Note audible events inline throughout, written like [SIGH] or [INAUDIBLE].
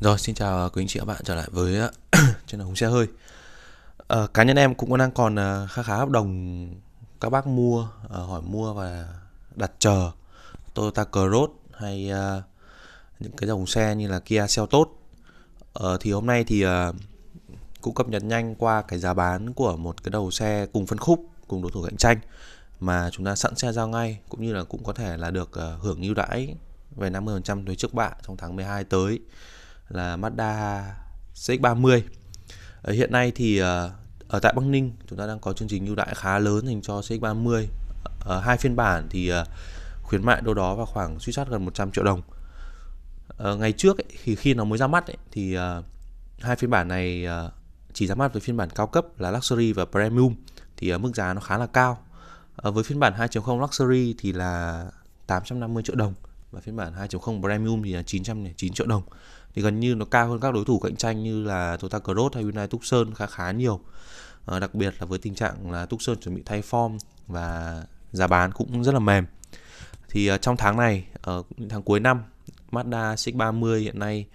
Rồi xin chào à, quý anh chị và bạn trở lại với trên [CLEARS THROAT] là hùng xe hơi à, Cá nhân em cũng đang còn à, khá khá hợp đồng các bác mua à, hỏi mua và đặt chờ Toyota Cross hay à, những cái dòng xe như là Kia Seltos à, ờ, thì hôm nay thì à, cũng cập nhật nhanh qua cái giá bán của một cái đầu xe cùng phân khúc cùng đối thủ cạnh tranh mà chúng ta sẵn xe giao ngay cũng như là cũng có thể là được à, hưởng ưu đãi về 50% thuế trước bạ trong tháng 12 tới là Mazda CX-30 ở ờ, hiện nay thì ờ, ở tại Bắc Ninh chúng ta đang có chương trình ưu đãi khá lớn dành cho CX-30 ở ờ, hai phiên bản thì khuyến mại đâu đó vào khoảng suy sát gần 100 triệu đồng ngày trước ấy, thì khi nó mới ra mắt ấy, thì hai phiên bản này chỉ ra mắt với phiên bản cao cấp là Luxury và Premium thì mức giá nó khá là cao với phiên bản 2.0 Luxury thì là 850 triệu đồng và phiên bản 2.0 Premium thì là 909 triệu đồng thì gần như nó cao hơn các đối thủ cạnh tranh như là Toyota Cross hay Hyundai Tucson khá khá nhiều à, đặc biệt là với tình trạng là Tucson chuẩn bị thay form và giá bán cũng rất là mềm thì uh, trong tháng này uh, tháng cuối năm Mazda CX-30 hiện nay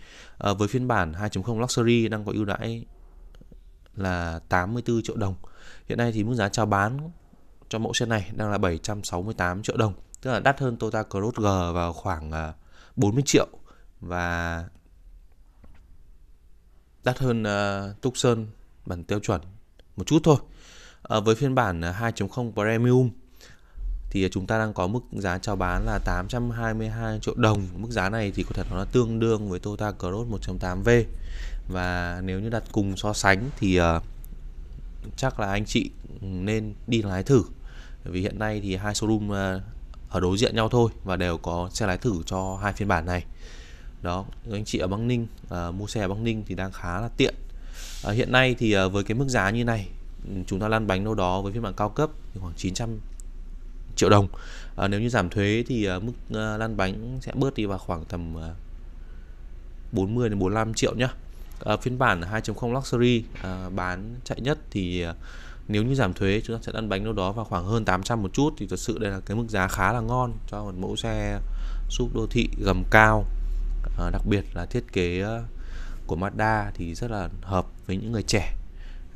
uh, với phiên bản 2.0 Luxury đang có ưu đãi là 84 triệu đồng hiện nay thì mức giá chào bán cho mẫu xe này đang là 768 triệu đồng tức là đắt hơn Toyota Cross G vào khoảng 40 à, triệu và đắt hơn à, Tucson bản tiêu chuẩn một chút thôi. À, với phiên bản 2.0 Premium thì chúng ta đang có mức giá chào bán là 822 triệu đồng. Mức giá này thì có thể nó tương đương với Toyota Cross 1.8V và nếu như đặt cùng so sánh thì uh, chắc là anh chị nên đi lái thử. vì hiện nay thì hai showroom uh, ở đối diện nhau thôi và đều có xe lái thử cho hai phiên bản này đó anh chị ở băng Ninh à, mua xe ở Bắc Ninh thì đang khá là tiện à, hiện nay thì à, với cái mức giá như này chúng ta lăn bánh đâu đó với phiên bản cao cấp thì khoảng 900 triệu đồng à, nếu như giảm thuế thì à, mức à, lăn bánh sẽ bớt đi vào khoảng tầm à, 40 đến 45 triệu nhá à, phiên bản 2.0 luxury à, bán chạy nhất thì à, nếu như giảm thuế chúng ta sẽ ăn bánh đâu đó vào khoảng hơn 800 một chút thì thật sự đây là cái mức giá khá là ngon cho một mẫu xe súp đô thị gầm cao à, đặc biệt là thiết kế ờ, của Mazda thì rất là hợp với những người trẻ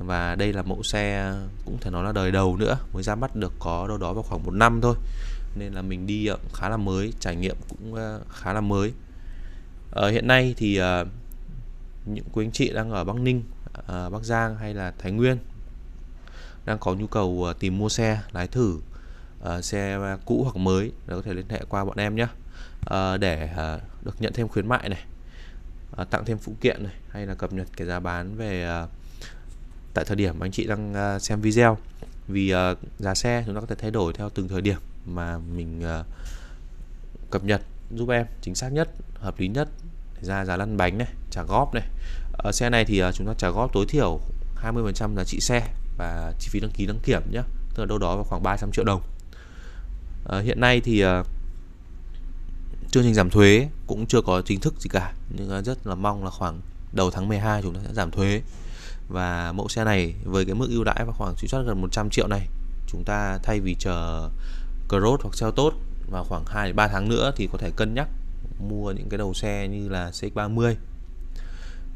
và đây là mẫu xe ờ, cũng thể nói là đời đầu nữa mới ra mắt được có đâu đó vào khoảng một năm thôi nên là mình đi ờ, khá là mới trải nghiệm cũng khá là mới à, hiện nay thì những quý anh chị đang ở Bắc Ninh Bắc Giang hay là Thái Nguyên đang có nhu cầu ờ, tìm mua xe lái thử uh, xe cũ hoặc mới là có thể liên hệ qua bọn em nhé uh, để uh, được nhận thêm khuyến mại này uh, tặng thêm phụ kiện này hay là cập nhật cái giá bán về uh, tại thời điểm anh chị đang uh, xem video vì uh, giá xe chúng ta có thể thay đổi theo từng thời điểm mà mình uh, cập nhật giúp em chính xác nhất hợp lý nhất ra giá lăn bánh này trả góp này uh, xe này thì uh, chúng ta trả góp tối thiểu 20% giá trị xe và chi phí đăng ký đăng kiểm nhé tức là đâu đó vào khoảng 300 triệu đồng à, hiện nay thì à, chương trình giảm thuế cũng chưa có chính thức gì cả nhưng rất là mong là khoảng đầu tháng 12 chúng ta sẽ giảm thuế và mẫu xe này với cái mức ưu đãi vào khoảng truy soát gần 100 triệu này chúng ta thay vì chờ Cross hoặc xe tốt vào khoảng 2 đến 3 tháng nữa thì có thể cân nhắc mua những cái đầu xe như là CX30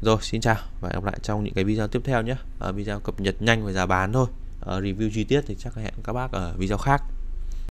rồi xin chào và hẹn gặp lại trong những cái video tiếp theo nhé. Ở ờ, video cập nhật nhanh về giá bán thôi. Ở ờ, review chi tiết thì chắc hẹn các bác ở video khác.